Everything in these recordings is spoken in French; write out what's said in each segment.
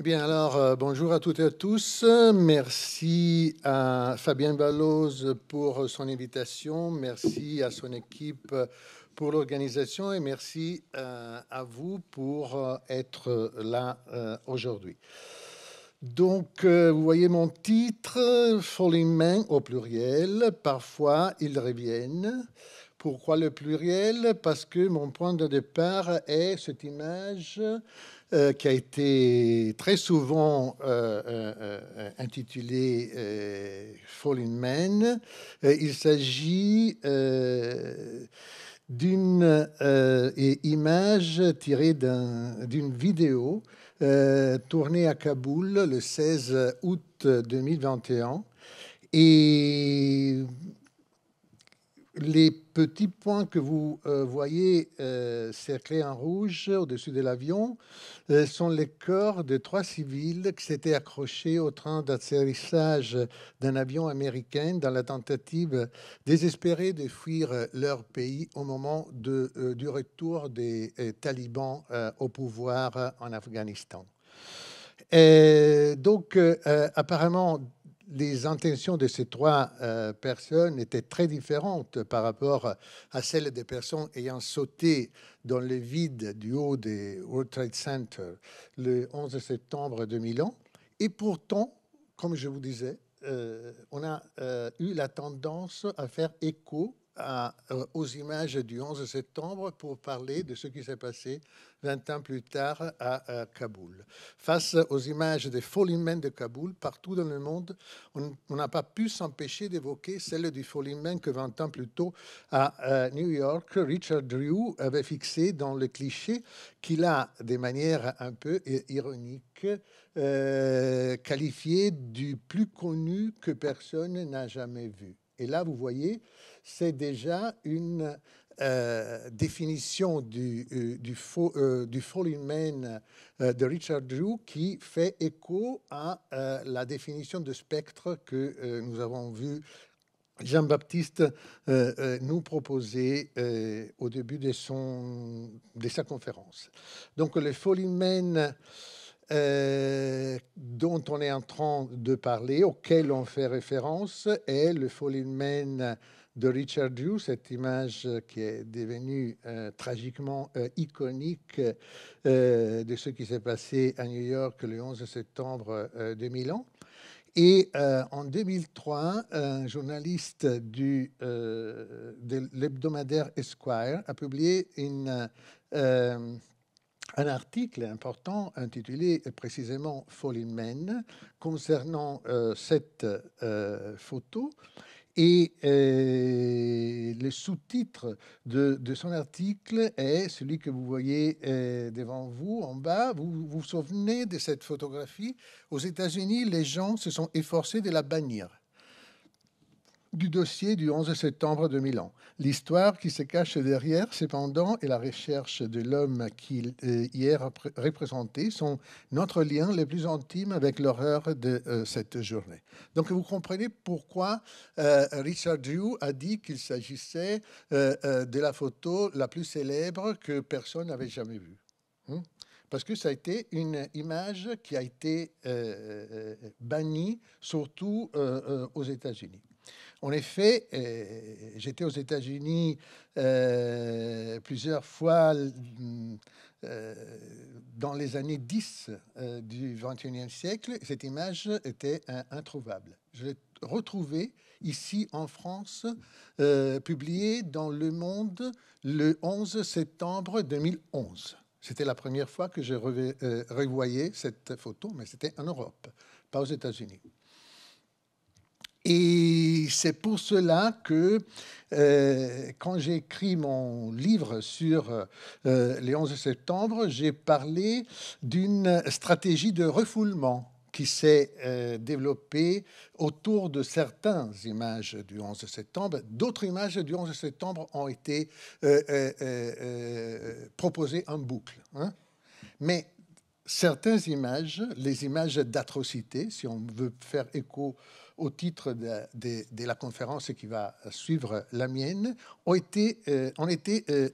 Eh bien, alors, euh, bonjour à toutes et à tous. Merci à Fabien Valoz pour son invitation. Merci à son équipe pour l'organisation et merci euh, à vous pour euh, être là aujourd'hui. Donc, vous voyez mon titre, Falling Man au pluriel. Parfois, ils reviennent. Pourquoi le pluriel Parce que mon point de départ est cette image euh, qui a été très souvent euh, euh, intitulé Fallen Man. il s'agit d'une image tirée d'une vidéo tournée à Kaboul le 16 août 2021. Et les petit point que vous euh, voyez euh, cerclé en rouge au-dessus de l'avion euh, sont les corps de trois civils qui s'étaient accrochés au train d'atterrissage d'un avion américain dans la tentative désespérée de fuir leur pays au moment de, du retour des talibans au pouvoir en Afghanistan. donc, apparemment, les intentions de ces trois euh, personnes étaient très différentes par rapport à celles des personnes ayant sauté dans le vide du haut des World Trade Center le 11 septembre 2001. Et pourtant, comme je vous disais, euh, on a euh, eu la tendance à faire écho euh, aux images du 11 septembre pour parler de ce qui s'est passé 20 ans plus tard à, Kaboul. Face aux images des folies de Kaboul, partout dans le monde, on n'a pas pu s'empêcher d'évoquer celle du folie que 20 ans plus tôt à, New York, Richard Drew avait fixé dans le cliché qu'il a, de manière un peu ironique, euh, qualifié du plus connu que personne n'a jamais vu. Et là, vous voyez, c'est déjà une euh, définition du, euh, du, faux, euh, du Man de Richard Drew qui fait écho à la définition de spectre que nous avons vu Jean-Baptiste nous proposer au début de, son, de sa conférence. Donc, le Falling Man euh, dont on est en train de parler, auquel on fait référence, est le Falling Man de Richard Drew, cette image qui est devenue euh, tragiquement euh, iconique de ce qui s'est passé à New York le 11 septembre 2001. Et en 2003, un journaliste du, de l'hebdomadaire Esquire a publié une un article important intitulé précisément Men" concernant euh, cette euh, photo. Et euh, le sous-titre de, son article est celui que vous voyez devant vous en bas. vous vous souvenez de cette photographie Aux États-Unis, les gens se sont efforcés de la bannir du dossier du 11 septembre 2001. L'histoire qui se cache derrière, cependant, et la recherche de l'homme qui euh, y est représenté sont notre lien le plus intime avec l'horreur de euh, cette journée. Donc vous comprenez pourquoi euh, Richard Drew a dit qu'il s'agissait de la photo la plus célèbre que personne n'avait jamais vue. Hein? parce que ça a été une image qui a été bannie, surtout aux États-Unis. En effet, euh, j'étais aux États-Unis euh, plusieurs fois euh, dans les années 10 du 21e siècle. Cette image était introuvable. Je l'ai retrouvée ici en France, publiée dans Le Monde le 11 septembre 2011. C'était la première fois que je revoyais cette photo, mais c'était en Europe, pas aux États-Unis. Et c'est pour cela que euh, quand j'ai écrit mon livre sur euh, les 11 septembre, j'ai parlé d'une stratégie de refoulement qui s'est euh, développée autour de certaines images du 11 septembre. D'autres images du 11 septembre ont été proposées en boucle. Hein. Mais certaines images, les images d'atrocité, si on veut faire écho au titre de, la conférence qui va suivre la mienne, ont été, euh, euh,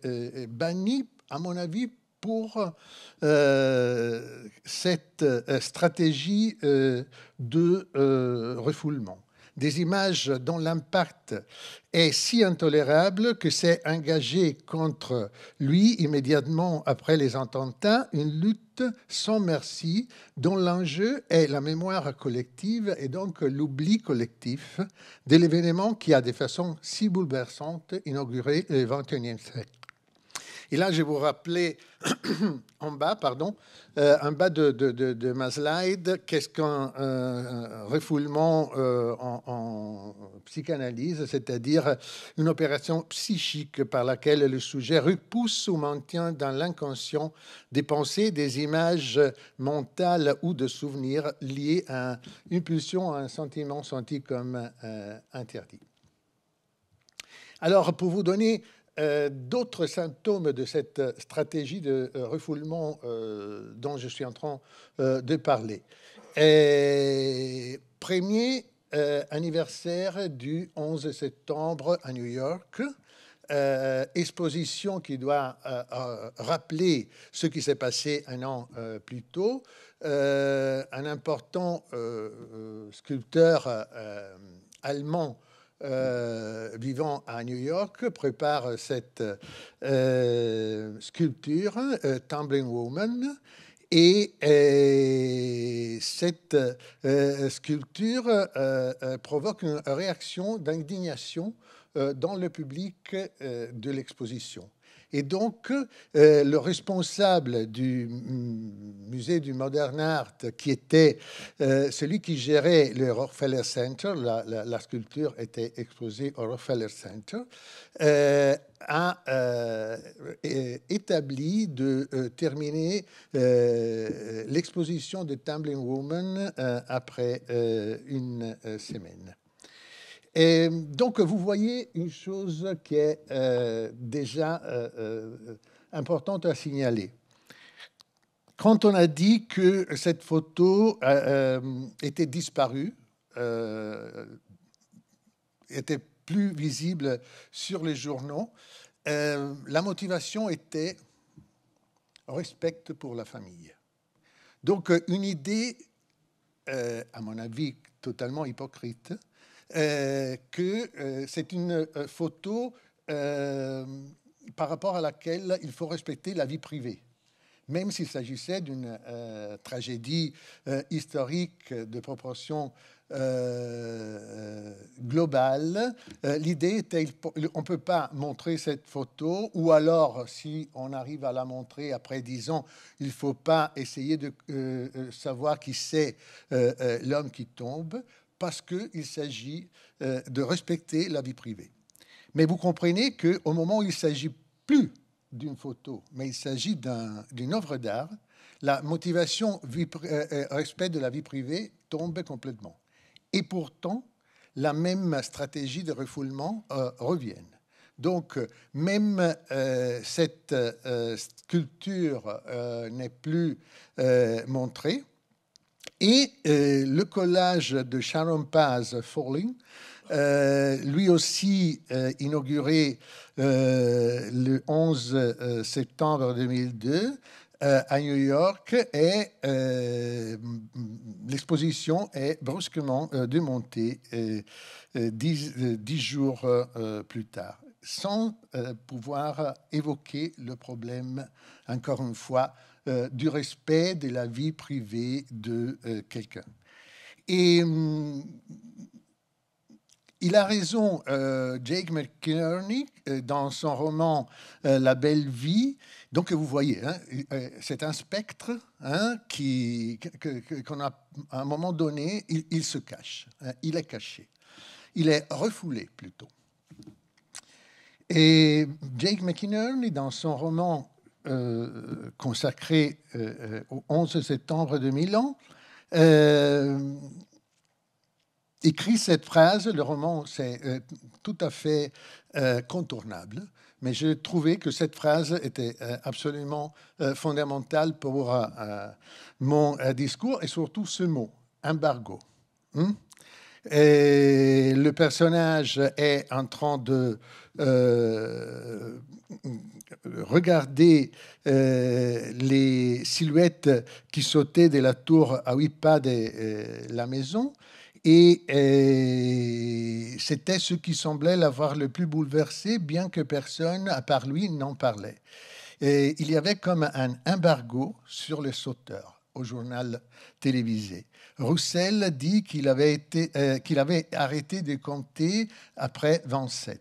euh, bannis, à mon avis, pour cette stratégie de refoulement des images dont l'impact est si intolérable que s'est engagée contre lui immédiatement après les attentats une lutte sans merci dont l'enjeu est la mémoire collective et donc l'oubli collectif de l'événement qui a de façon si bouleversante inauguré le XXIe siècle. Et là, je vous rappeler, en bas, pardon, en euh, bas de, de, de, ma slide, qu'est-ce qu'un euh, refoulement euh, en, en, psychanalyse, c'est-à-dire une opération psychique par laquelle le sujet repousse ou maintient dans l'inconscient des pensées, des images mentales ou de souvenirs liés à une pulsion, à un sentiment senti comme interdit. Alors, pour vous donner euh, d'autres symptômes de cette stratégie de euh, refoulement euh, dont je suis en train de parler. Et premier anniversaire du 11 septembre à New York. exposition qui doit rappeler ce qui s'est passé un an plus tôt. un important sculpteur allemand euh, vivant à New York, prépare cette euh, sculpture, euh, Tumbling Woman. Et, cette sculpture provoque une réaction d'indignation dans le public de l'exposition. Et donc, le responsable du musée du Modern Art, qui était euh, celui qui gérait le Rockefeller Center, la, sculpture était exposée au Rockefeller Center, euh, a euh, établi de terminer l'exposition de Tumbling Woman après une semaine. Et donc, vous voyez une chose qui est déjà importante à signaler quand on a dit que cette photo euh, euh, était disparue, euh, était plus visible sur les journaux, la motivation était respect pour la famille. Donc une idée, à mon avis, totalement hypocrite, que c'est une photo par rapport à laquelle il faut respecter la vie privée même s'il s'agissait d'une euh, tragédie euh, historique de proportion euh, globale, l'idée était on ne peut pas montrer cette photo, ou alors, si on arrive à la montrer après dix ans, il ne faut pas essayer de savoir qui c'est l'homme qui tombe, parce qu'il s'agit de respecter la vie privée. Mais vous comprenez qu'au moment où il ne s'agit plus d'une photo, mais il s'agit d'une œuvre d'art, la motivation euh, euh, respect de la vie privée tombe complètement. Et pourtant, la même stratégie de refoulement euh, revient. Donc, même cette sculpture n'est plus montrée. Et le collage de Sharon Paz Falling euh, lui aussi euh, inauguré euh, le 11 septembre 2002 à New York et l'exposition est brusquement démontée dix, dix, jours plus tard, sans pouvoir évoquer le problème, encore une fois, du respect de la vie privée de quelqu'un. Et il a raison, euh, Jake McInerney, euh, dans son roman euh, La belle vie. Donc, vous voyez, hein, c'est un spectre hein, qui, qu'on a, à un moment donné, il, se cache. Hein, il est caché. Il est refoulé, plutôt. Et Jake McInerney, dans son roman consacré au 11 septembre 2000 écrit cette phrase, le roman, c'est euh, tout à fait euh, contournable, mais j'ai trouvé que cette phrase était euh, absolument fondamentale pour mon discours et surtout ce mot, embargo. Hein. le personnage est en train de regarder les silhouettes qui sautaient de la tour à huit pas de la maison. Et, euh, c'était ce qui semblait l'avoir le plus bouleversé, bien que personne, à part lui, n'en parlait. Et il y avait comme un embargo sur les sauteurs au journal télévisé. Roussel dit qu'il avait, euh, qu'il avait arrêté de compter après 27.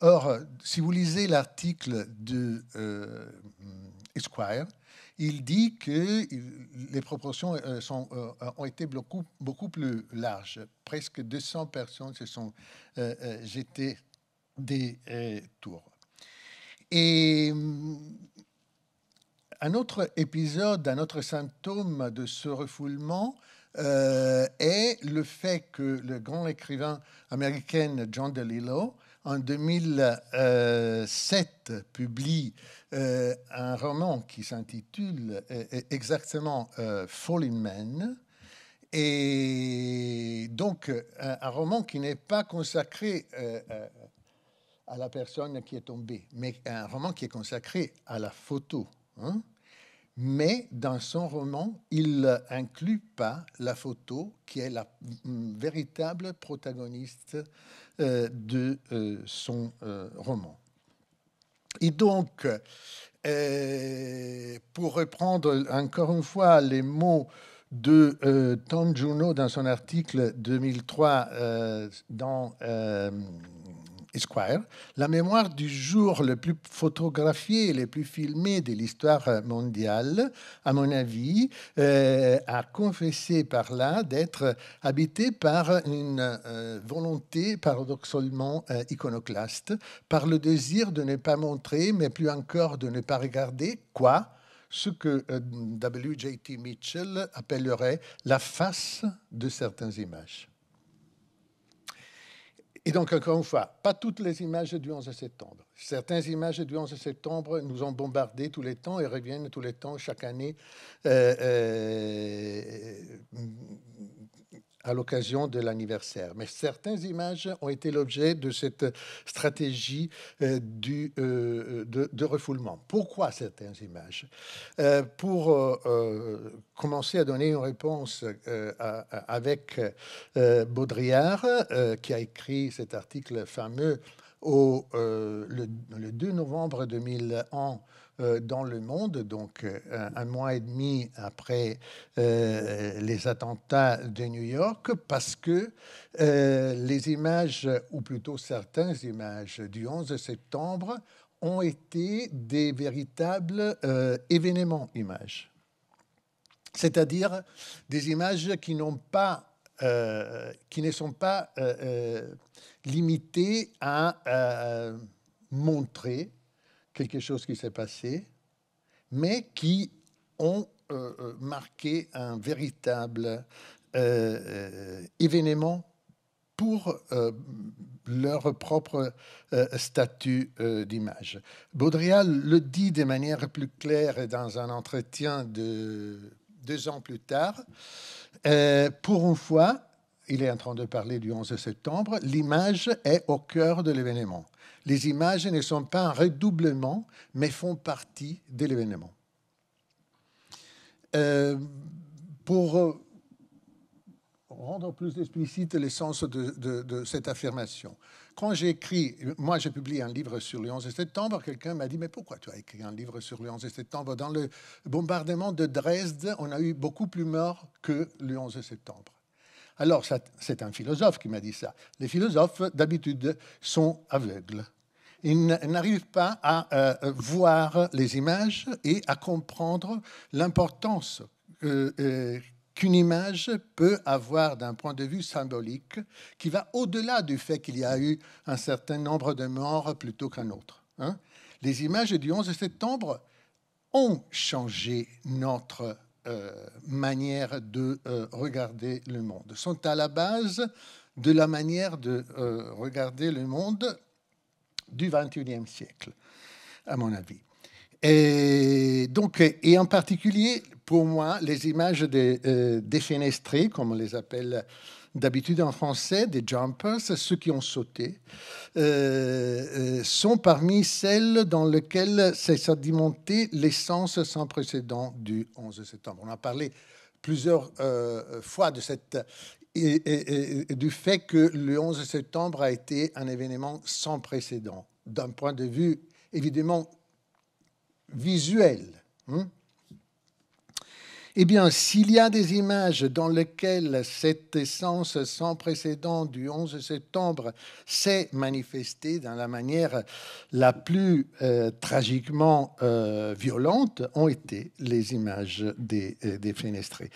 Or, si vous lisez l'article de euh, Esquire, il dit que les proportions euh, euh, euh, ont été beaucoup, plus larges. Presque 200 personnes se sont jetées des tours. Et mm, un autre épisode, un autre symptôme de ce refoulement est le fait que le grand écrivain américain John DeLillo en 2007, publie euh, un roman qui s'intitule euh, exactement euh, Falling Man. Et donc, un, roman qui n'est pas consacré à la personne qui est tombée, mais un roman qui est consacré à la photo. Hein mais dans son roman, il n'inclut pas la photo qui est la véritable protagoniste euh, de euh, son euh, roman. Et donc, pour reprendre encore une fois les mots de Tom Juno dans son article 2003 dans Esquire, la mémoire du jour le plus photographié, et le plus filmé de l'histoire mondiale, à mon avis, euh, a confessé par là d'être habité par une euh, volonté paradoxalement euh, iconoclaste, par le désir de ne pas montrer, mais plus encore de ne pas regarder, quoi ce que W.J.T. Mitchell appellerait la face de certaines images. Et donc, encore une fois, pas toutes les images du 11 septembre. Certaines images du 11 septembre nous ont bombardés tous les temps et reviennent tous les temps, chaque année, euh, euh, à l'occasion de l'anniversaire. Mais certaines images ont été l'objet de cette stratégie euh, du, euh, euh, de, refoulement. Pourquoi certaines images Pour commencer à donner une réponse avec Baudrillard, qui a écrit cet article fameux au, le, le 2 novembre 2001 euh, dans le monde. Donc, euh, un mois et demi après euh, les attentats de New York, parce que les images, ou plutôt certaines images du 11 septembre, ont été des véritables événements images. C'est-à-dire des images qui, pas, qui ne sont pas limitées à montrer quelque chose qui s'est passé, mais qui ont euh, euh, marqué un véritable euh, événement pour leur propre statut d'image. Baudrillard le dit de manière plus claire dans un entretien de deux ans plus tard. pour une fois, il est en train de parler du 11 septembre, l'image est au cœur de l'événement. Les images ne sont pas un redoublement, mais font partie de l'événement. Euh, pour euh, rendre plus explicite l'essence de, cette affirmation. Quand j'ai écrit, moi j'ai publié un livre sur le 11 septembre, quelqu'un m'a dit, mais pourquoi tu as écrit un livre sur le 11 septembre Dans le bombardement de Dresde, on a eu beaucoup plus morts que le 11 septembre. Alors, c'est un philosophe qui m'a dit ça. Les philosophes, d'habitude, sont aveugles ils n'arrivent pas à euh, voir les images et à comprendre l'importance euh, euh, qu'une image peut avoir d'un point de vue symbolique qui va au-delà du fait qu'il y a eu un certain nombre de morts plutôt qu'un autre. Hein. les images du 11 septembre ont changé notre manière de regarder le monde, sont à la base de la manière de regarder le monde du XXIe siècle, à mon avis. Et donc, et en particulier, pour moi, les images des euh, défenestrés, comme on les appelle d'habitude en français, des jumpers, ceux qui ont sauté, euh, euh, sont parmi celles dans lesquelles s'est sentimenté l'essence sans précédent du 11 septembre. On a parlé plusieurs fois de cette et, du fait que le 11 septembre a été un événement sans précédent, d'un point de vue évidemment visuel. Hein. Eh bien, s'il y a des images dans lesquelles cette essence sans précédent du 11 septembre s'est manifestée dans la manière la plus euh, tragiquement euh, violente, ont été les images des, euh, des fenestrés.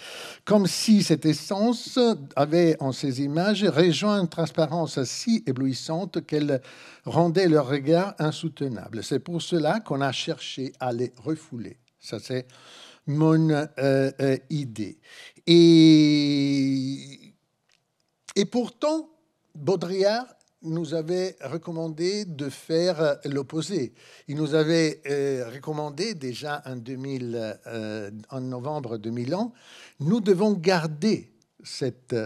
Comme si cette essence avait en ces images rejoint une transparence si éblouissante qu'elle rendait leur regard insoutenable. C'est pour cela qu'on a cherché à les refouler. Ça, c'est mon euh, euh, idée. Et, pourtant, Baudrillard nous avait recommandé de faire euh, l'opposé. Il nous avait recommandé déjà en, 2000, en novembre 2000, nous devons garder cette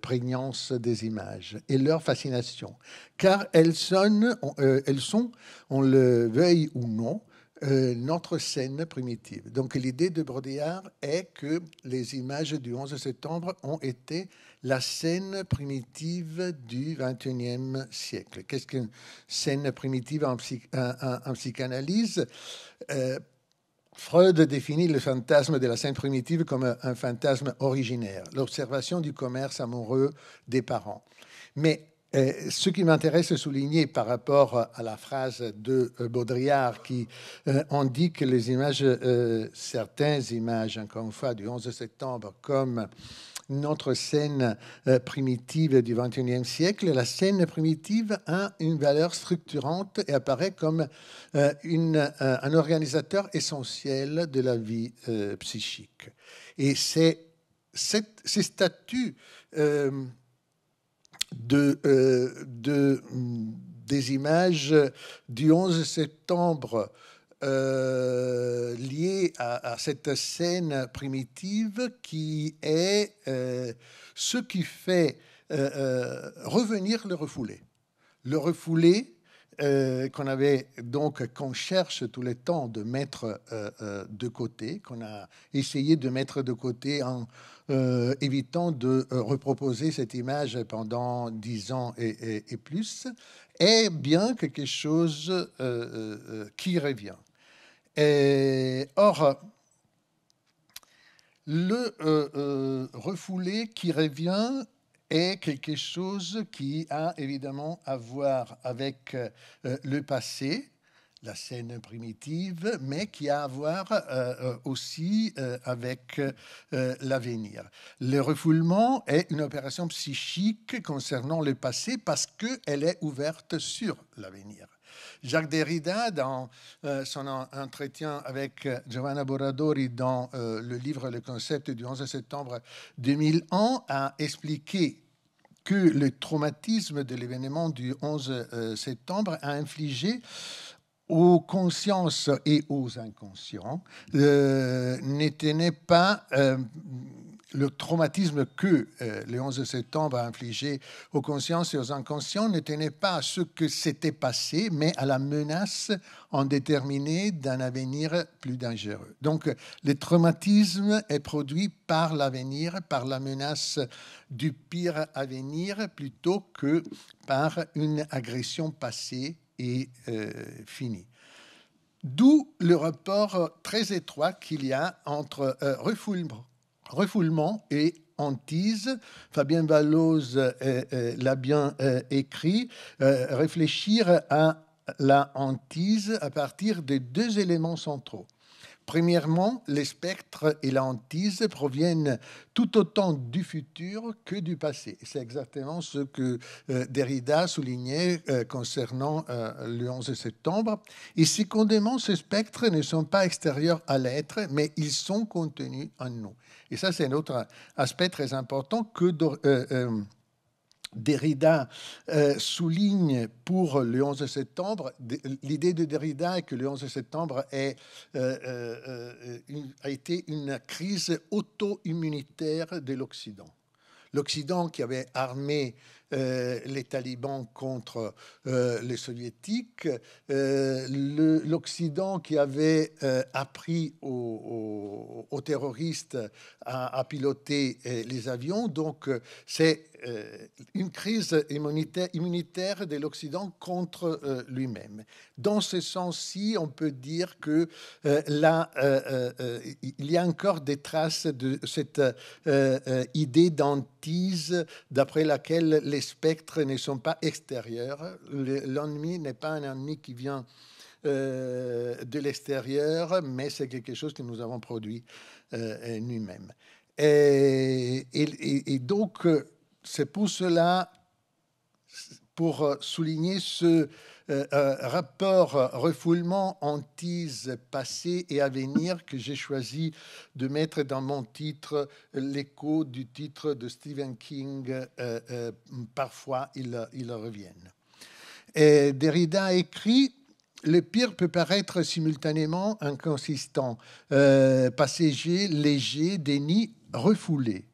prégnance des images et leur fascination, car elles, sonnent, elles sont, on le veuille ou non, euh, notre scène primitive. Donc l'idée de Brodéard est que les images du 11 septembre ont été la scène primitive du 21e siècle. Qu'est-ce qu'une scène primitive en, psychanalyse euh, Freud définit le fantasme de la scène primitive comme un fantasme originaire, l'observation du commerce amoureux des parents. Mais ce qui m'intéresse souligner par rapport à la phrase de euh, Baudrillard qui indique euh, que les images, euh, certaines images, encore une fois, du 11 septembre, comme notre scène primitive du XXIe siècle, la scène primitive a une valeur structurante et apparaît comme une, un organisateur essentiel de la vie psychique. Et c'est statuts... Euh, de, des images du 11 septembre euh, liées à, cette scène primitive qui est euh, ce qui fait revenir le refoulé. Le refoulé qu'on avait donc qu'on cherche tous les temps de mettre de côté, qu'on a essayé de mettre de côté en, euh, évitant de euh, reproposer cette image pendant dix ans et, plus, est bien quelque chose euh, qui revient. Et, or, le refoulé qui revient est quelque chose qui a évidemment à voir avec le passé la scène primitive, mais qui a à voir euh, euh, aussi euh, avec l'avenir. Le refoulement est une opération psychique concernant le passé parce qu'elle est ouverte sur l'avenir. Jacques Derrida, dans son entretien avec Giovanna Boradori dans le livre Le concept du 11 septembre 2001, a expliqué que le traumatisme de l'événement du 11 septembre a infligé aux consciences et aux inconscients euh, pas euh, le traumatisme que euh, les le 11 septembre a infligé aux consciences et aux inconscients tenait pas à ce que s'était passé, mais à la menace en déterminée d'un avenir plus dangereux. Donc le traumatisme est produit par l'avenir, par la menace du pire avenir, plutôt que par une agression passée et euh, fini. D'où le rapport euh, très étroit qu'il y a entre euh, refoulement, et hantise. Fabien Valloz l'a bien écrit. réfléchir à la hantise à partir des deux éléments centraux. Premièrement, les spectres et la hantise proviennent tout autant du futur que du passé. C'est exactement ce que euh, Derrida soulignait euh, concernant euh, le 11 septembre. Et secondement, ces spectres ne sont pas extérieurs à l'être, mais ils sont contenus en nous. Et ça, c'est un autre aspect très important que Derrida euh, souligne pour le 11 septembre, l'idée de Derrida est que le 11 septembre euh, euh, a été une crise auto-immunitaire de l'Occident. L'Occident qui avait armé euh, les talibans contre euh, les soviétiques, euh, l'Occident qui avait appris aux, terroristes à, piloter les avions. Donc c'est une crise immunitaire, immunitaire de l'Occident contre lui-même. Dans ce sens-ci, on peut dire que là, il y a encore des traces de cette idée d'antise d'après laquelle les spectres ne sont pas extérieurs. L'ennemi n'est pas un ennemi qui vient euh, de l'extérieur, mais c'est quelque chose que nous avons produit euh, nous-mêmes. et, et, donc, euh, c'est pour cela, pour souligner ce, euh, euh, rapport euh, refoulement, hantise, passé et avenir que j'ai choisi de mettre dans mon titre l'écho du titre de Stephen King. parfois, ils, il reviennent. Et Derrida écrit le pire peut paraître simultanément inconsistant, passager, léger, déni, refoulé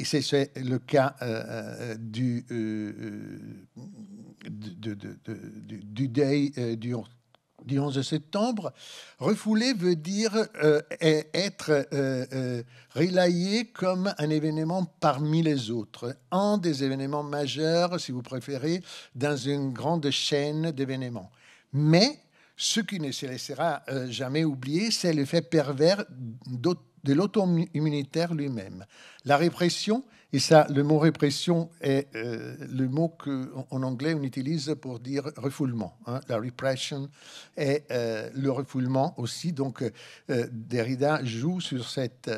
et c'est le cas euh, euh, euh, du, du, du, du, 11 septembre. Refouler veut dire être relayé comme un événement parmi les autres, un des événements majeurs, si vous préférez, dans une grande chaîne d'événements. Mais ce qui ne se laissera jamais oublier, c'est l'effet pervers d'autres de l'auto-immunitaire lui-même. La répression et ça, le mot répression est euh, le mot qu'en anglais on utilise pour dire refoulement. Hein. La répression est euh, le refoulement aussi. Donc euh, Derrida joue sur cette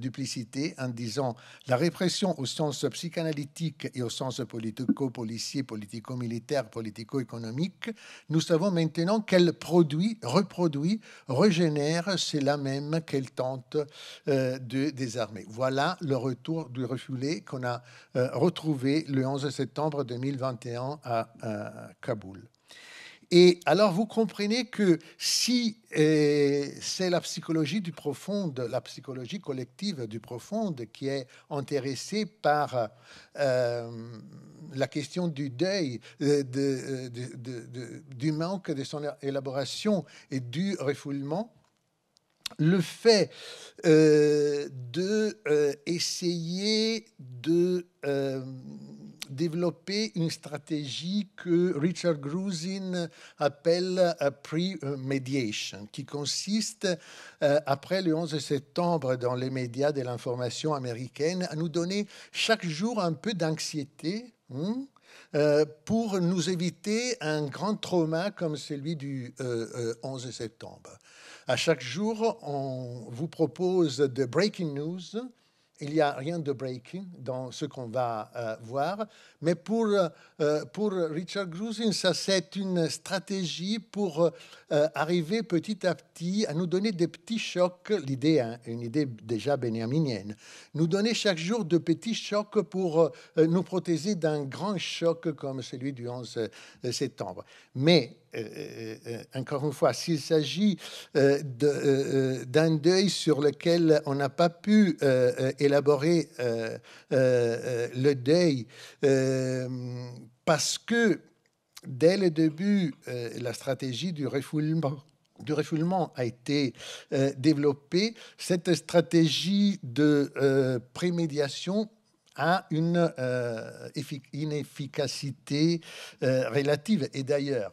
duplicité en disant la répression au sens psychanalytique et au sens politico-policier, politico-militaire, politico-économique. Nous savons maintenant qu'elle produit, reproduit, régénère, c'est la même qu'elle tente de désarmer. Voilà le retour du refoulé qu'on a euh, retrouvé le 11 septembre 2021 à, euh, Kaboul. Et alors vous comprenez que si euh, c'est la psychologie du profond, la psychologie collective du profond qui est intéressée par la question du deuil, du manque de son élaboration et du refoulement, le fait euh, de euh, essayer de euh, développer une stratégie que Richard Grusin appelle euh, pre-mediation, qui consiste, après le 11 septembre, dans les médias de l'information américaine, à nous donner chaque jour un peu d'anxiété. Hein, pour nous éviter un grand trauma comme celui du 11 septembre. À chaque jour, on vous propose de breaking news. Il n'y a rien de breaking dans ce qu'on va euh, voir. Mais pour, euh, pour Richard Grusin, ça c'est une stratégie pour euh, arriver petit à petit à nous donner des petits chocs. L'idée, est hein, une idée déjà benjaminienne, nous donner chaque jour de petits chocs pour nous protéger d'un grand choc comme celui du 11 septembre. Mais euh, euh, euh, encore une fois, s'il s'agit d'un deuil sur lequel on n'a pas pu élaborer le deuil, parce que dès le début, la stratégie du refoulement a été développée, cette stratégie de prémédiation a une, inefficacité relative. Et d'ailleurs,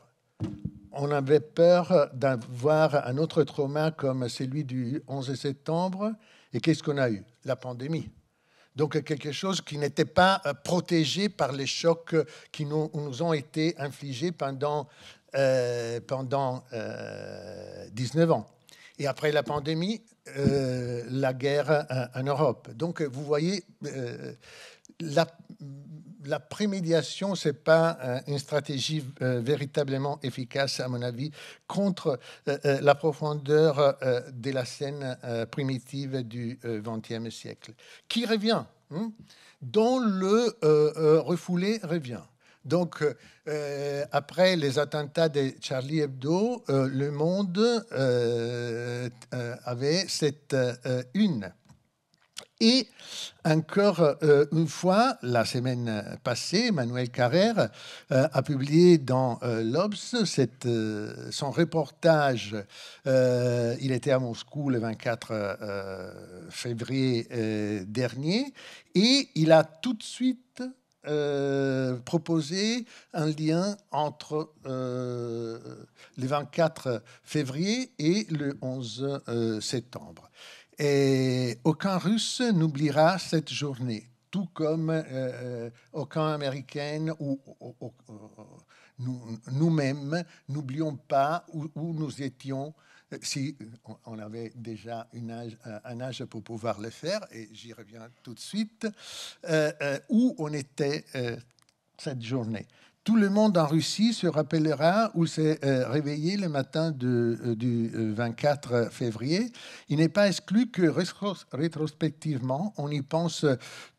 on avait peur d'avoir un autre trauma comme celui du 11 septembre. Et qu'est-ce qu'on a eu La pandémie. Donc quelque chose qui n'était pas euh, protégé par les chocs qui nous, ont été infligés pendant, euh, pendant 19 euh, ans. Et après la pandémie, la guerre en, Europe. Donc vous voyez, la, la prémédiation, ce n'est pas euh, une stratégie euh, véritablement efficace, à mon avis, contre euh, la profondeur de la scène primitive du XXe siècle, qui revient, hein dont le refoulé revient. Donc, après les attentats de Charlie Hebdo, le monde avait cette une et encore euh, une fois, la semaine passée, Manuel Carrère euh, a publié dans euh, l'Obs son reportage. il était à Moscou le 24 février dernier et il a tout de suite proposé un lien entre le 24 février et le 11 septembre. Et aucun Russe n'oubliera cette journée, tout comme euh, euh, aucun Américain ou, euh, nous-mêmes n'oublions pas où, nous étions si on avait déjà un âge pour pouvoir le faire, et j'y reviens tout de suite, où on était cette journée. Tout le monde en Russie se rappellera ou s'est euh, réveillé le matin euh, du 24 euh, février. Il n'est pas exclu que rétrospectivement, on y pense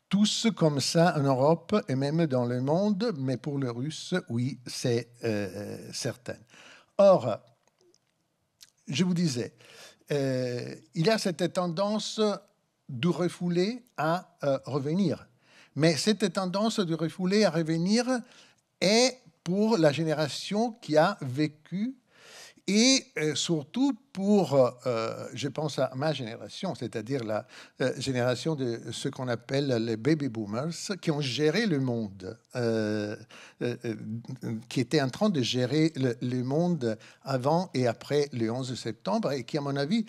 tous comme ça en Europe et même dans le monde, mais pour le russe, oui, c'est certain. Or, je vous disais, il y a cette tendance de refouler à revenir. Mais cette tendance de refouler à revenir est pour la génération qui a vécu et euh, surtout pour, euh, euh, je pense à ma génération, c'est-à-dire la génération de ce qu'on appelle les baby boomers, qui ont géré le monde, qui étaient en train de gérer le, monde avant et après le 11 septembre, et qui, à mon avis,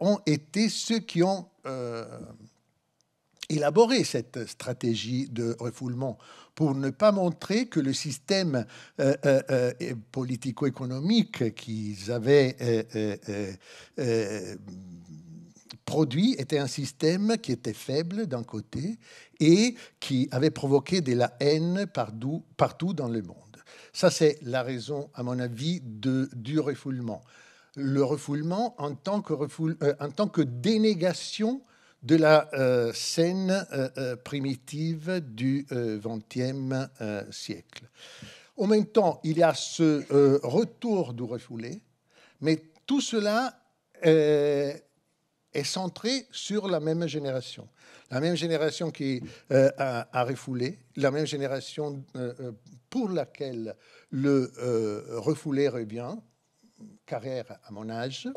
ont été ceux qui ont élaboré cette stratégie de refoulement pour ne pas montrer que le système euh, euh, euh politico-économique qu'ils avaient euh, produit était un système qui était faible d'un côté et qui avait provoqué de la haine partout, dans le monde. Ça, c'est la raison, à mon avis, de, du refoulement. Le refoulement en tant en tant que dénégation de la euh, scène euh, euh, primitive du XXe siècle. En même temps, il y a ce retour du refoulé, mais tout cela est centré sur la même génération. La même génération qui a, a, refoulé, la même génération pour laquelle le refoulé revient, carrière à mon âge,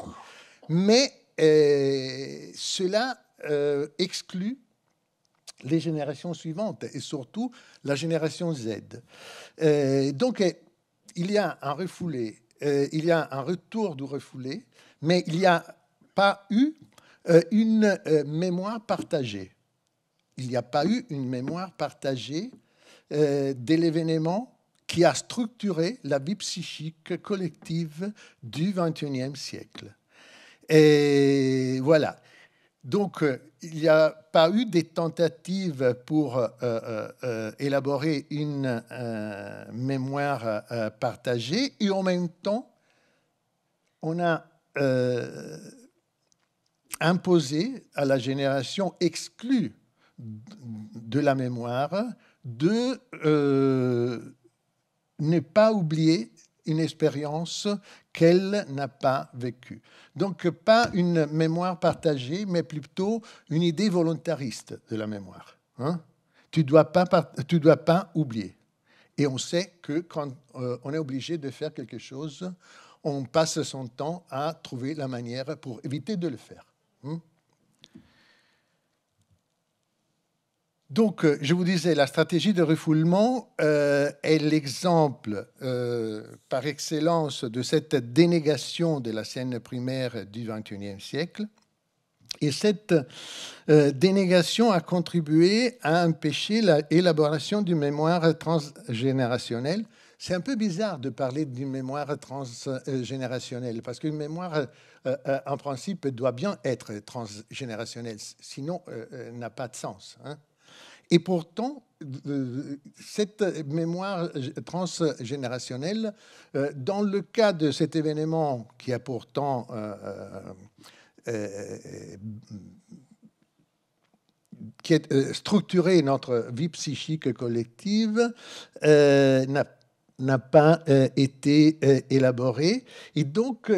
mais cela euh, exclut les générations suivantes et surtout la génération Z. Euh, donc euh, il y a un refoulé, il y a un retour du refoulé, mais il n'y a pas eu une mémoire partagée. Il n'y a pas eu une mémoire partagée de l'événement qui a structuré la vie psychique collective du XXIe siècle. Et voilà. Donc, euh, il n'y a pas eu des tentatives pour euh, euh, élaborer une mémoire partagée et en même temps, on a imposé à la génération exclue de la mémoire de ne pas oublier une expérience qu'elle n'a pas vécue. Donc pas une mémoire partagée, mais plutôt une idée volontariste de la mémoire. Hein tu ne dois, dois, pas oublier. Et on sait que quand euh, on est obligé de faire quelque chose, on passe son temps à trouver la manière pour éviter de le faire. Hein. Donc, euh, je vous disais, la stratégie de refoulement euh, est l'exemple euh, par excellence de cette dénégation de la scène primaire du XXIe siècle. Et cette dénégation a contribué à empêcher l'élaboration d'une mémoire transgénérationnelle. C'est un peu bizarre de parler d'une mémoire transgénérationnelle, parce qu'une mémoire, en principe, doit bien être transgénérationnelle, sinon n'a pas de sens. Hein. Et pourtant, cette mémoire transgénérationnelle, euh, dans le cas de cet événement qui a pourtant euh, euh, qui est structuré notre vie psychique collective, n'a pas été élaborée. Et donc,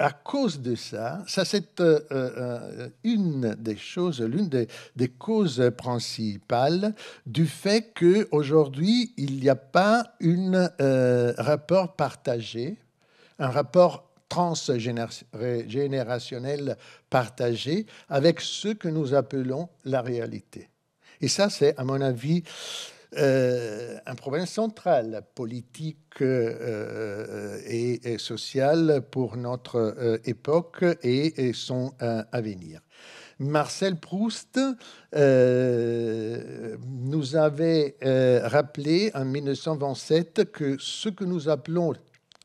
à cause de ça, ça c'est euh, euh, une des choses, l'une des, causes principales du fait que aujourd'hui il n'y a pas un euh, rapport partagé, un rapport transgénérationnel partagé avec ce que nous appelons la réalité. Et ça, c'est, à mon avis, euh, un problème central politique euh, et, social pour notre euh, époque et, son avenir. Marcel Proust nous avait rappelé en 1927 que ce que nous appelons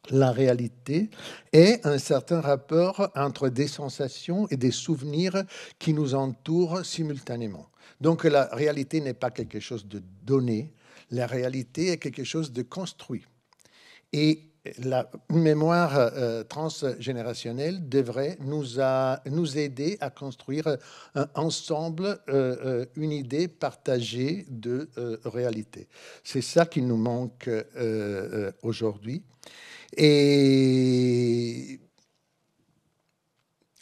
la réalité est un certain rapport entre des sensations et des souvenirs qui nous entourent simultanément. Donc la réalité n'est pas quelque chose de donné, la réalité est quelque chose de construit. Et la mémoire euh, transgénérationnelle devrait nous, nous, aider à construire ensemble euh, euh, une idée partagée de réalité. C'est ça qui nous manque aujourd'hui. Et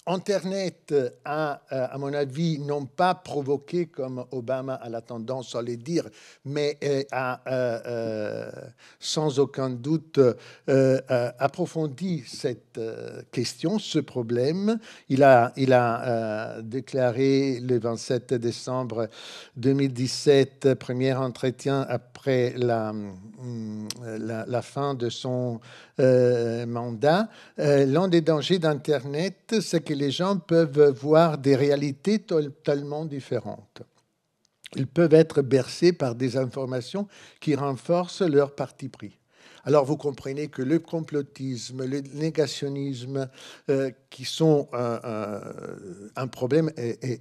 Internet a, euh, à mon avis, non pas provoqué, comme Obama a la tendance à le dire, mais euh, a, euh, sans aucun doute, approfondi cette question, ce problème. Il a, il a déclaré le 27 décembre 2017, premier entretien après hum, la, la fin de son euh, mandat. Euh, l'un des dangers d'Internet, c'est que les gens peuvent voir des réalités totalement différentes. Ils peuvent être bercés par des informations qui renforcent leur parti pris. Alors vous comprenez que le complotisme, le négationnisme, euh, qui sont un, problème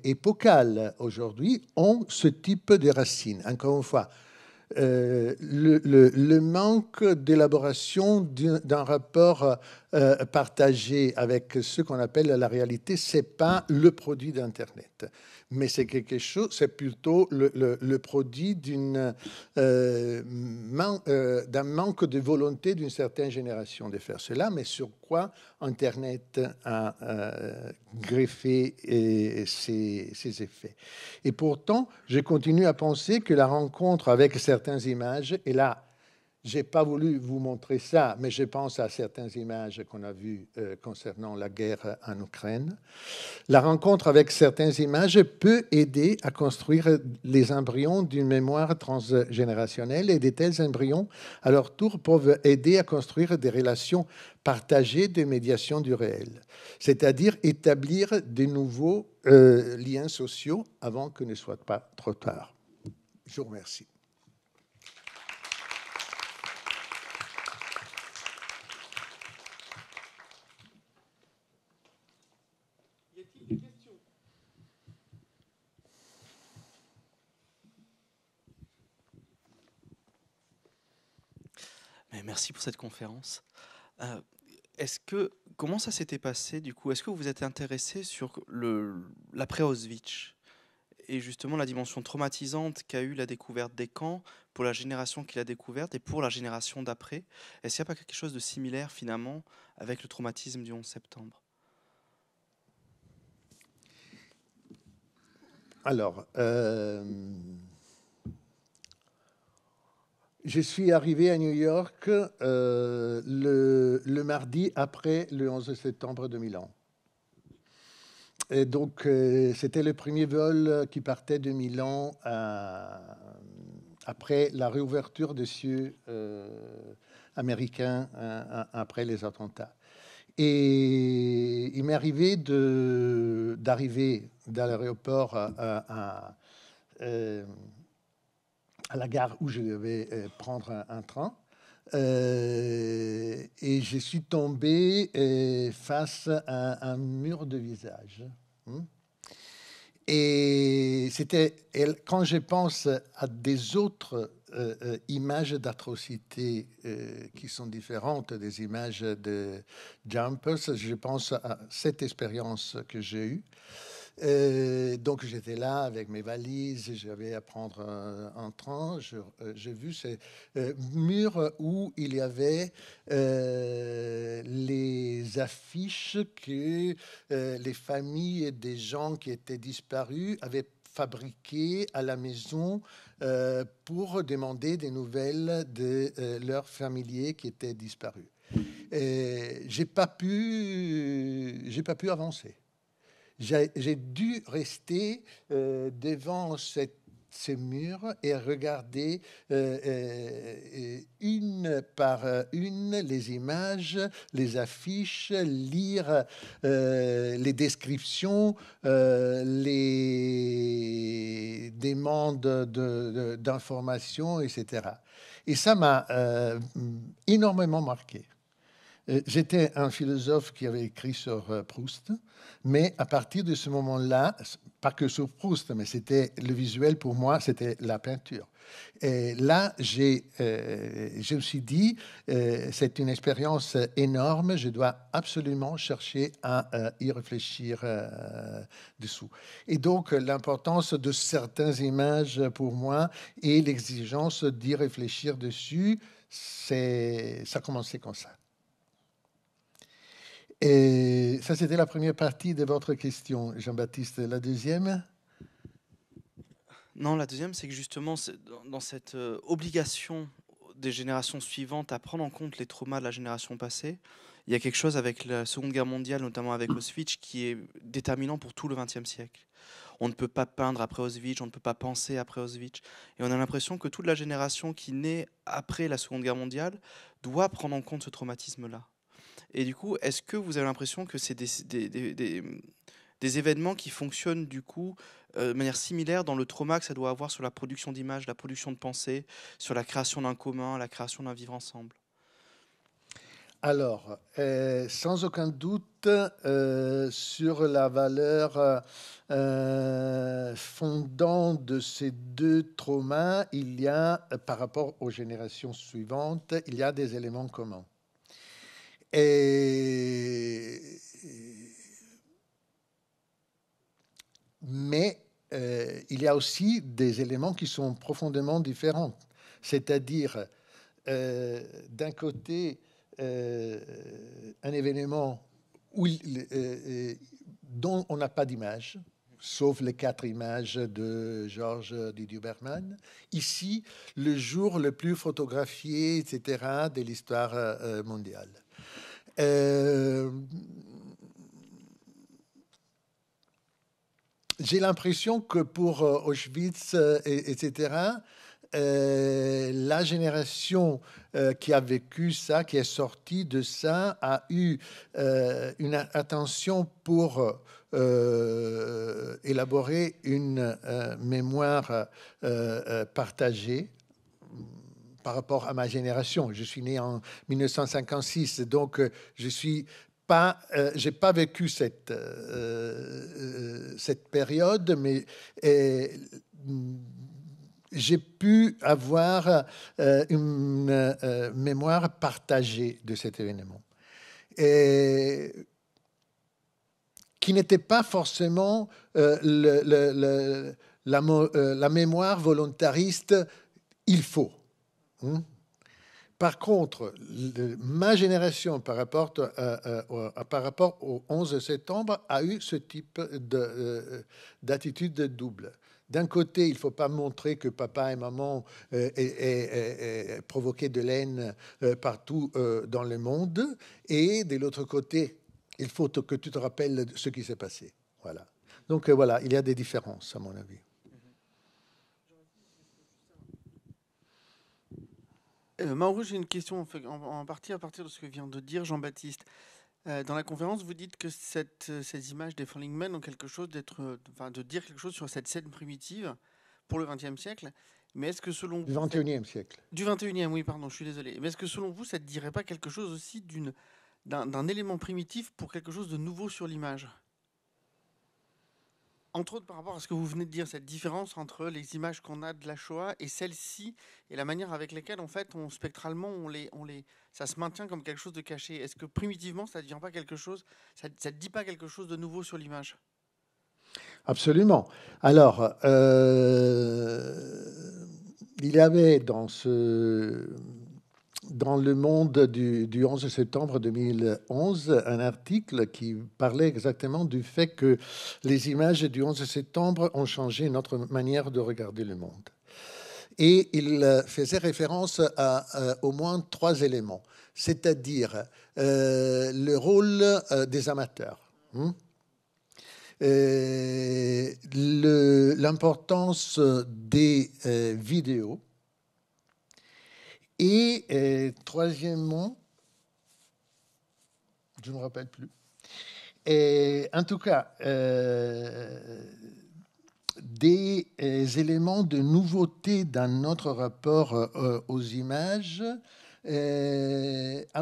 épocal aujourd'hui, ont ce type de racines. Encore une fois, euh, le, manque d'élaboration d'un rapport euh, partagé avec ce qu'on appelle la réalité, c'est pas le produit d'Internet, mais c'est quelque chose, c'est plutôt le, produit euh, euh, d'un manque de volonté d'une certaine génération de faire cela, mais sur quoi Internet a greffé et, ses, effets. Et pourtant, je continue à penser que la rencontre avec certaines images est là je n'ai pas voulu vous montrer ça, mais je pense à certaines images qu'on a vues euh, concernant la guerre en Ukraine. La rencontre avec certaines images peut aider à construire les embryons d'une mémoire transgénérationnelle et de tels embryons, à leur tour, peuvent aider à construire des relations partagées de médiation du réel, c'est-à-dire établir de nouveaux euh, liens sociaux avant que ne soit pas trop tard. Je vous remercie. merci pour cette conférence. Euh, que comment ça s'était passé du coup Est-ce que vous vous êtes intéressé sur le l'après Auschwitz et justement la dimension traumatisante qu'a eu la découverte des camps pour la génération qui l'a découverte et pour la génération d'après Est-ce qu'il n'y a pas quelque chose de similaire finalement avec le traumatisme du 11 septembre Alors. Euh, je suis arrivé à New York euh, le, mardi après le 11 septembre 2001. Et donc, euh, c'était le premier vol qui partait de Milan euh, après la réouverture des cieux américains après les attentats. Et il m'est arrivé d'arriver dans l'aéroport à, à la gare où je devais euh, prendre un, train. Euh, et je suis tombé euh, face à un, mur de visage. Hmm? Et c'était quand je pense à des autres images d'atrocité qui sont différentes des images de Jumpers, je pense à cette expérience que j'ai eue. Euh, donc j'étais là avec mes valises, j'avais à prendre un, train. Euh, j'ai vu ces euh, murs où il y avait les affiches que les familles des gens qui étaient disparus avaient fabriquées à la maison pour demander des nouvelles de leurs familiers qui étaient disparus. J'ai pas pu, j'ai pas pu avancer j'ai dû rester euh, devant ce ces murs et regarder euh, euh, une par une les images, les affiches, lire les descriptions, les demandes d'informations, etc. Et ça m'a énormément marqué. Euh, j'étais un philosophe qui avait écrit sur euh, Proust, mais à partir de ce moment-là, pas que sur Proust, mais c'était le visuel pour moi, c'était la peinture. Et là, j'ai, euh, aussi je me suis dit, c'est une expérience énorme, je dois absolument chercher à y réfléchir dessous. Et donc, l'importance de certaines images pour moi et l'exigence d'y réfléchir dessus, c'est, ça a comme ça. Et ça, c'était la première partie de votre question, Jean-Baptiste. La deuxième Non, la deuxième, c'est que justement, dans cette euh, obligation des générations suivantes à prendre en compte les traumas de la génération passée, il y a quelque chose avec la Seconde Guerre mondiale, notamment avec Auschwitz, qui est déterminant pour tout le XXe siècle. On ne peut pas peindre après Auschwitz, on ne peut pas penser après Auschwitz. Et on a l'impression que toute la génération qui naît après la Seconde Guerre mondiale doit prendre en compte ce traumatisme-là. Et du coup, est-ce que vous avez l'impression que c'est des, hum, des, événements qui fonctionnent du coup euh, de manière similaire dans le trauma que ça doit avoir sur la production d'images, la production de pensée, sur la création d'un commun, la création d'un vivre ensemble alors, euh, sans aucun doute, euh, sur la valeur fondante de ces deux traumas, il y a, par rapport aux générations suivantes, il y a des éléments communs. Euh, mais euh, il y a aussi des éléments qui sont profondément différents. C'est-à-dire, euh, d'un côté, un événement dont on n'a pas d'image, sauf les quatre images de Georges Didier-Berman. Ici, le jour le plus photographié, etc., de l'histoire mondiale. Euh, j'ai l'impression que pour euh, Auschwitz, euh, etc., la génération qui a vécu ça, qui est sortie de ça, a eu une attention pour élaborer une mémoire partagée par rapport à ma génération. Je suis né en 1956, donc euh, je suis pas, euh, j'ai pas vécu cette euh, cette période, mais j'ai pu avoir une mémoire partagée de cet événement. qui n'était pas forcément la mémoire volontariste, il faut. Hein? par contre, ma génération par rapport, euh, euh, au 11 septembre a eu ce type euh, d'attitude double. D'un côté, il ne faut pas montrer que papa et maman euh, aient, provoqué de l'haine partout dans le monde. Et de l'autre côté, il faut que tu te rappelles ce qui s'est passé. Voilà. Donc voilà, il y a des différences, à mon avis. Euh, j'ai une question en, partie à partir de ce que vient de dire Jean-Baptiste. Euh, dans la conférence, vous dites que euh, ces images des Falling Men ont quelque chose d'être, de dire quelque chose sur cette scène primitive pour le XXe siècle. Mais est-ce que selon du XXIe siècle du XXIe, oui, pardon, je suis désolé. Mais est-ce que selon vous, ça ne dirait pas quelque chose aussi d'un élément primitif pour quelque chose de nouveau sur l'image entre autres, par rapport à ce que vous venez de dire, cette différence entre les images qu'on a de la Shoah et celle-ci, et la manière avec laquelle, en fait, on spectralement, on les, ça se maintient comme quelque chose de caché. Est-ce que primitivement, ça ne devient pas quelque chose, ça ne dit pas quelque chose de nouveau sur l'image Absolument. Alors, euh, il y avait dans ce dans Le Monde du, 11 septembre 2011 un article qui parlait exactement du fait que les images du 11 septembre ont changé notre manière de regarder le monde. Et il faisait référence à, euh, au moins trois éléments, c'est-à-dire euh, le rôle euh, des amateurs. Hmm? l'importance des vidéos et euh, troisièmement, je ne me rappelle plus. Euh, en tout cas, euh, des éléments de nouveauté dans notre rapport aux images. ah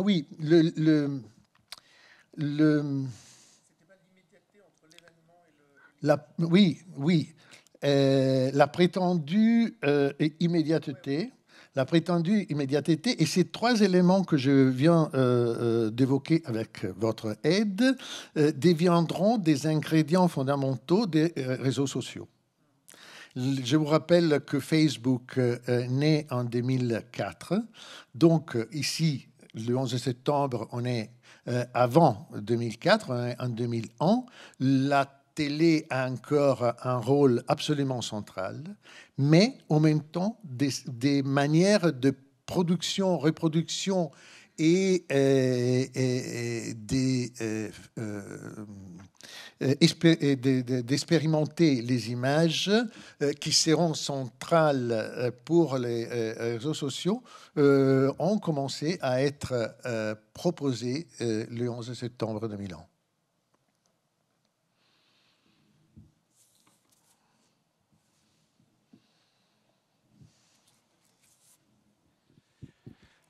oui, le. le, La, oui, oui. la prétendue immédiateté la prétendue immédiateté et ces trois éléments que je viens euh, euh, d'évoquer avec votre aide euh, deviendront des ingrédients fondamentaux des réseaux sociaux. Je vous rappelle que Facebook naît en 2004. Donc ici, le 11 septembre, on est avant 2004, en 2001. La télé a encore un rôle absolument central, mais en même temps des, manières de production, reproduction et, des, d'expérimenter les images euh, qui seront centrales euh, pour les euh, réseaux sociaux ont commencé à être proposées le 11 septembre 2001.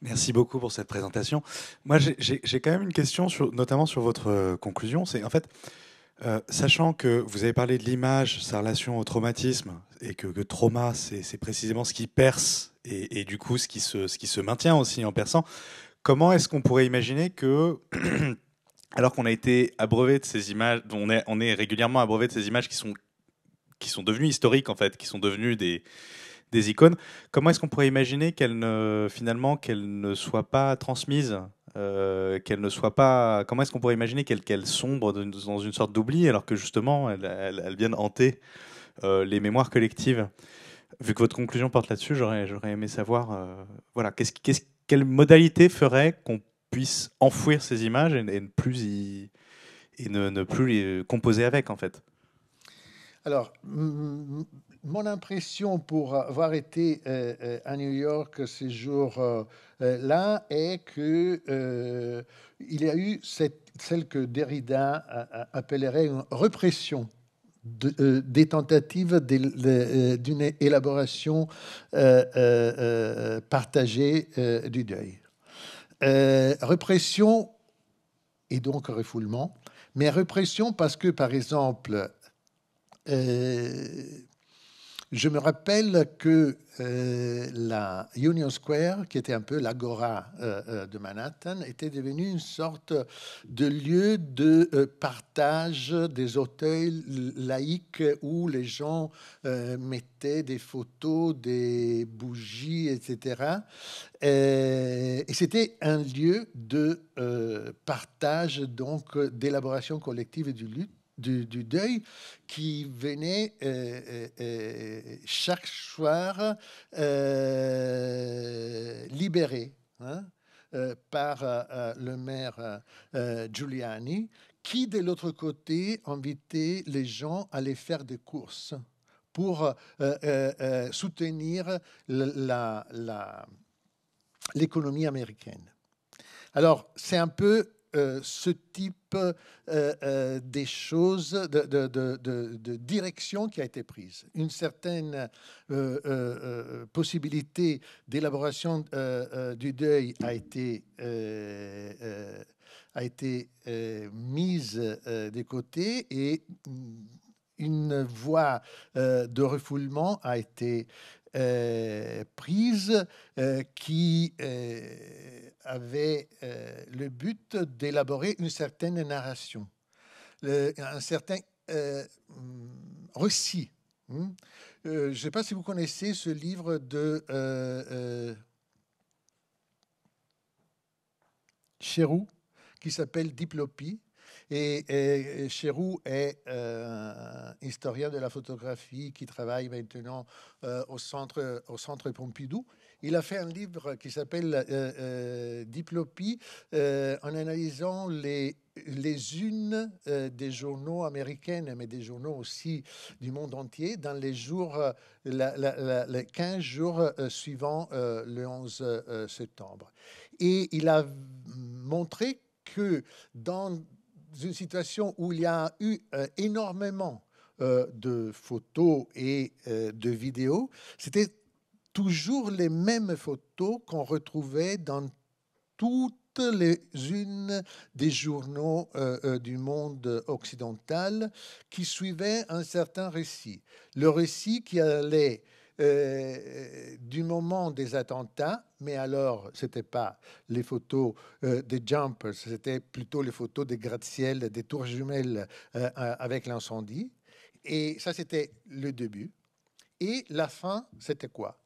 Merci beaucoup pour cette présentation. Moi, j'ai quand même une question, notamment sur votre euh, conclusion. C'est en fait, euh, sachant que vous avez parlé de l'image, sa relation au traumatisme, et que, le trauma, c'est précisément ce qui perce et, du coup ce qui, se, ce qui se maintient aussi en perçant, comment est-ce qu'on pourrait imaginer que, alors qu'on a été abreuvé de ces images, on est, on est régulièrement abreuvé de ces images qui sont, qui sont devenues historiques en fait, qui sont devenues des des icônes. Comment est-ce qu'on pourrait imaginer qu'elles ne, finalement, ne soient pas transmises euh, qu'elles ne soient pas. Comment est-ce qu'on pourrait imaginer qu'elles sombrent dans une sorte d'oubli alors que justement elles, viennent hanter euh, les mémoires collectives Vu que votre conclusion porte là-dessus, j'aurais aimé savoir euh, voilà, qu'est-ce quelle modalité ferait qu'on puisse enfouir ces images et, ne plus, ne plus les composer avec en fait alors, mon impression pour avoir été euh, euh, à New York ces jours-là euh, est que il y a eu celle que Derrida appellerait une répression des tentatives d'une élaboration partagée du deuil. Repression et donc refoulement, mais répression parce que, par exemple, je me rappelle que euh, la Union Square, qui était un peu l'agora euh, euh, de Manhattan, était devenue une sorte de lieu de partage des hôtels laïques où les gens mettaient des photos, des bougies, etc. Et, et c'était un lieu de partage, donc d'élaboration collective et du lutte du, deuil qui venait euh, euh, euh, chaque soir libéré hein, par le maire Giuliani, qui de l'autre côté invitait les gens à aller faire des courses pour soutenir l'économie américaine. Alors, c'est un peu euh, ce type euh, euh choses, de, direction qui a été prise, une certaine euh, possibilité d'élaboration du deuil a été a été mise de côté et une voie de refoulement a été euh, prise euh, qui euh, avait le but d'élaborer une certaine narration, un certain récit. Hein. je ne sais pas si vous connaissez ce livre de Chéroux qui s'appelle Diplopie et, et est euh, historien de la photographie qui travaille maintenant euh, au, centre, au centre Pompidou. Il a fait un livre qui s'appelle euh, euh, Diplopie en analysant les les unes des journaux américaines, mais des journaux aussi du monde entier, dans les jours, les 15 jours suivant le 11 septembre. Et il a montré que dans une situation où il y a eu euh, énormément euh, de photos et euh, de vidéos, c'était toujours les mêmes photos qu'on retrouvait dans toutes les unes des journaux du monde occidental qui suivaient un certain récit. Le récit qui allait euh, euh, du moment des attentats, mais alors ce n'était pas les photos euh, des jumpers, c'était plutôt les photos des gratte-ciel, des tours jumelles avec l'incendie. Et ça, c'était le début. Et la fin, c'était quoi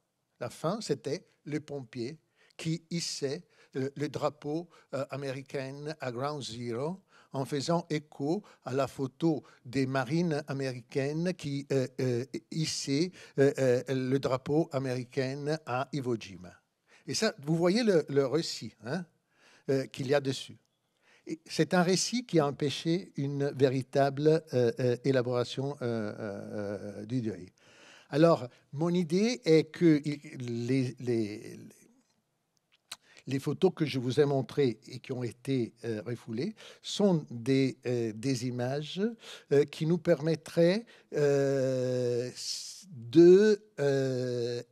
La fin, c'était les pompiers qui hissaient le, le drapeau américain à Ground Zero en faisant écho à la photo des marines américaines qui euh, euh hissaient euh, euh, le drapeau américain à Iwo Jima. Et ça, vous voyez le, récit hein, qu'il y a dessus. C'est un récit qui a empêché une véritable élaboration du deuil. Alors, mon idée est que les, les photos que je vous ai montrées et qui ont été euh, refoulées sont des, euh, images euh, qui nous permettraient de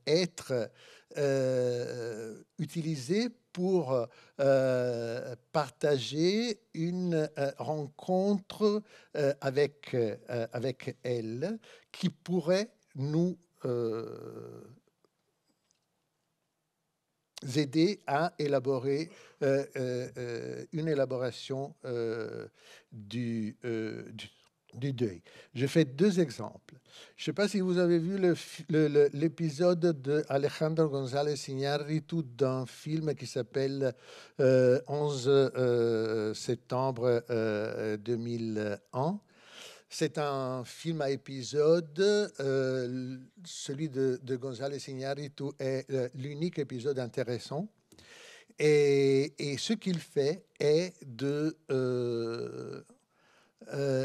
être utilisées pour partager une rencontre avec, avec elle qui pourrait nous aider à élaborer euh, euh, euh, une élaboration du, du, deuil. Je fais deux exemples. Je ne sais pas si vous avez vu l'épisode de Alejandro González Iñárritu d'un film qui s'appelle 11 septembre 2001 c'est un film à épisodes. Euh, celui de, de González Iñárritu est euh, l'unique épisode intéressant. Et, ce qu'il fait est de euh,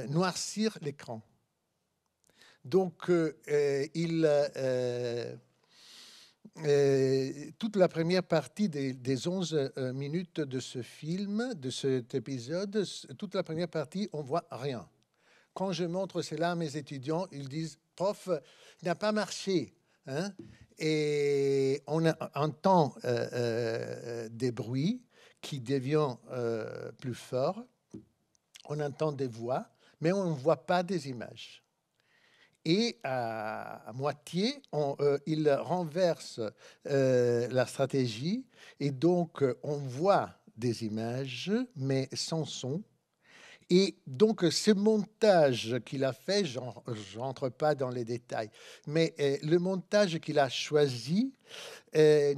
noircir l'écran. Donc, toute la première partie des, des, 11 minutes de ce film, de cet épisode, toute la première partie, on voit rien quand je montre cela à mes étudiants, ils disent Prof, n'a pas marché. Hein. Et on entend euh, euh, des bruits qui deviennent euh, plus forts. On entend des voix, mais on ne voit pas des images. Et à, moitié, ils renversent la stratégie. Et donc, on voit des images, mais sans son et donc, ce montage qu'il a fait, je n'entre pas dans les détails, mais euh, le montage qu'il a choisi euh,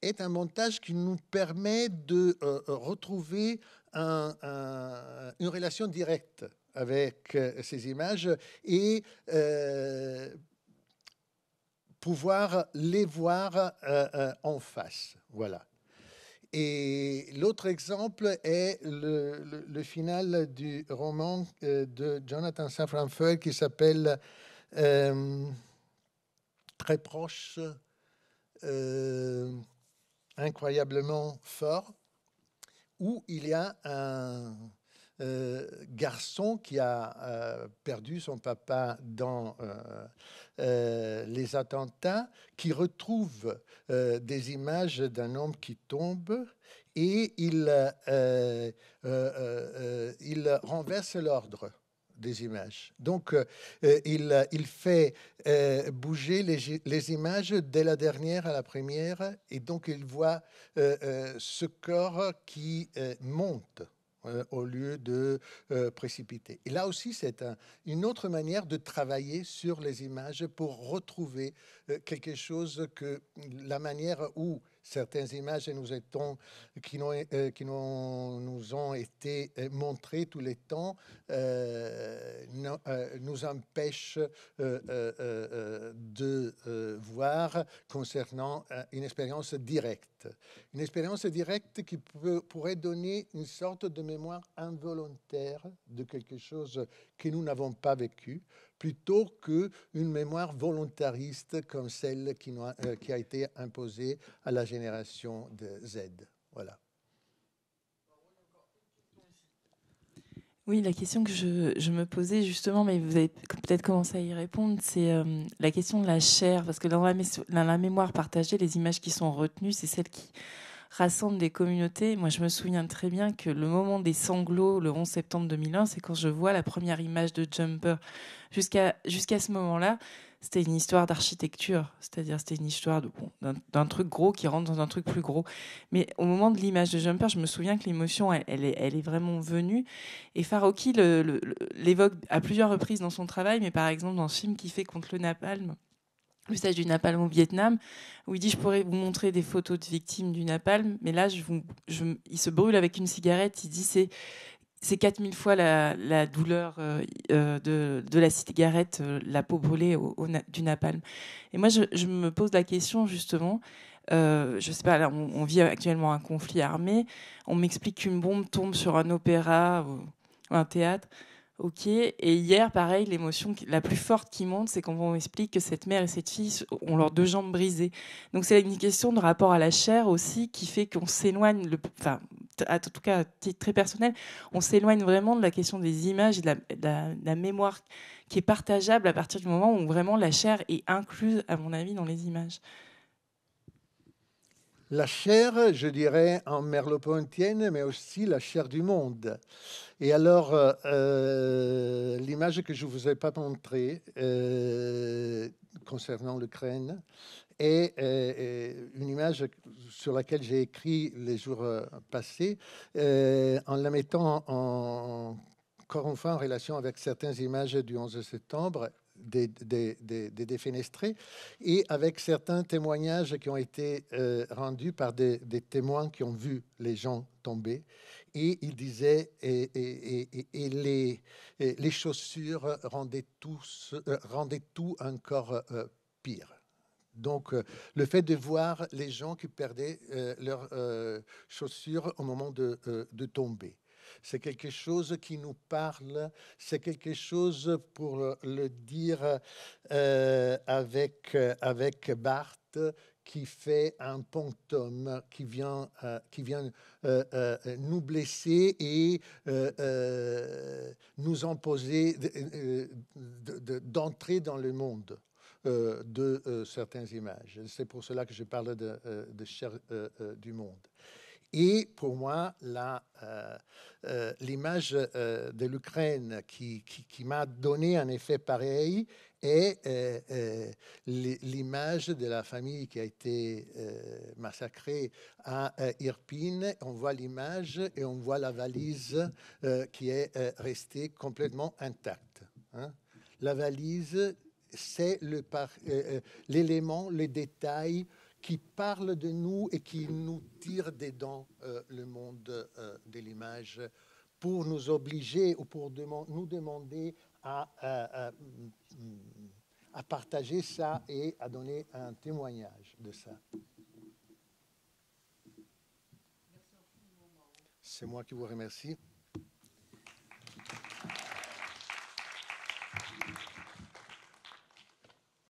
est un montage qui nous permet de euh, retrouver une relation directe avec ces images et pouvoir les voir en face. Voilà. Et l'autre exemple est le, final du roman euh, de Jonathan Safran Foer qui s'appelle euh, Très proche, euh, incroyablement fort, où il y a un, euh, garçon qui a euh, perdu son papa dans euh, les attentats, qui retrouve des images d'un homme qui tombe et il, il renverse l'ordre des images. Donc, il, fait bouger les, images dès la dernière à la première, et donc il voit ce corps qui monte. Euh, au lieu de euh, précipiter. Et là aussi, c'est une autre manière de travailler sur les images pour retrouver euh, quelque chose que la manière où certaines images nous qui, nous, euh, qui nous, ont été euh, montrées tous les temps euh, nous, empêchent de voir concernant une expérience directe. Une expérience directe qui pourrait donner une sorte de mémoire involontaire de quelque chose que nous n'avons pas vécu, plutôt qu'une mémoire volontariste comme celle qui, euh, qui, a été imposée à la génération de Z. Voilà. Oui, la question que je, me posais justement, mais vous avez peut-être commencé à y répondre, c'est euh, la question de la chair, parce que dans la mémoire partagée, les images qui sont retenues, c'est celles qui, rassemble des communautés. Moi, je me souviens très bien que le moment des sanglots, le 11 septembre 2001, c'est quand je vois la première image de Jumper. Jusqu'à jusqu'à ce moment-là, c'était une histoire d'architecture, c'est-à-dire c'était une histoire d'un truc gros qui rentre dans un truc plus gros. Mais au moment de l'image de Jumper, je me souviens que l'émotion, elle, est, elle, est, vraiment venue. Et Farouki l'évoque à plusieurs reprises dans son travail, mais par exemple dans ce film qui fait contre le napalm, l'usage du napalm au Vietnam, où il dit je pourrais vous montrer des photos de victimes du napalm, mais là je il se brûle avec une cigarette, il dit c'est c'est 4000 fois la, la douleur euh, euh, de, de, la cigarette, euh, la peau brûlée au, du napalm. Et moi, je, me pose la question, justement, euh, je sais pas, on, vit actuellement un conflit armé, on m'explique qu'une bombe tombe sur un opéra ou un théâtre. Ok. Et hier, pareil, l'émotion la plus forte qui monte, c'est quand on explique que cette mère et cette fille ont leurs deux jambes brisées. Donc c'est une question de rapport à la chair aussi qui fait qu'on s'éloigne, enfin, en tout cas, à titre très personnel, on s'éloigne vraiment de la question des images et de la, mémoire qui est partageable à partir du moment où vraiment la chair est incluse, à mon avis, dans les images. La chair, je dirais, en merleau-pontienne, mais aussi la chair du monde. Et alors, euh, euh, l'image que je ne vous ai pas montrée euh, concernant l'Ukraine est, une image sur laquelle j'ai écrit les jours passés en la mettant en, encore une fois en relation avec certaines images du 11 septembre des, défenestrés et avec certains témoignages qui ont été euh, rendus par des, témoins qui ont vu les gens tomber. Et il disait et, les, les chaussures rendaient, euh, tout encore euh, pire. Donc, le fait de voir les gens qui perdaient leurs chaussures au moment de tomber c'est quelque chose qui nous parle, c'est quelque chose, pour le dire euh, avec, euh, avec Barthes, qui fait un pontum, qui vient, euh, qui vient nous blesser et nous imposer d'entrer dans le monde de certaines images. C'est pour cela que je parle de, de du monde. Et pour moi, euh, euh, l'image euh, de l'Ukraine qui, m'a donné un effet pareil est l'image de la famille qui a été massacrée à Irpin. On voit l'image et on voit la valise qui est restée complètement intacte. Hein. La valise, c'est l'élément, les le détail qui parle de nous et qui nous tire des dents euh, le monde euh, de l'image pour nous obliger ou pour nous demander mm, à, partager ça et à donner un témoignage de ça. C'est moi qui vous remercie.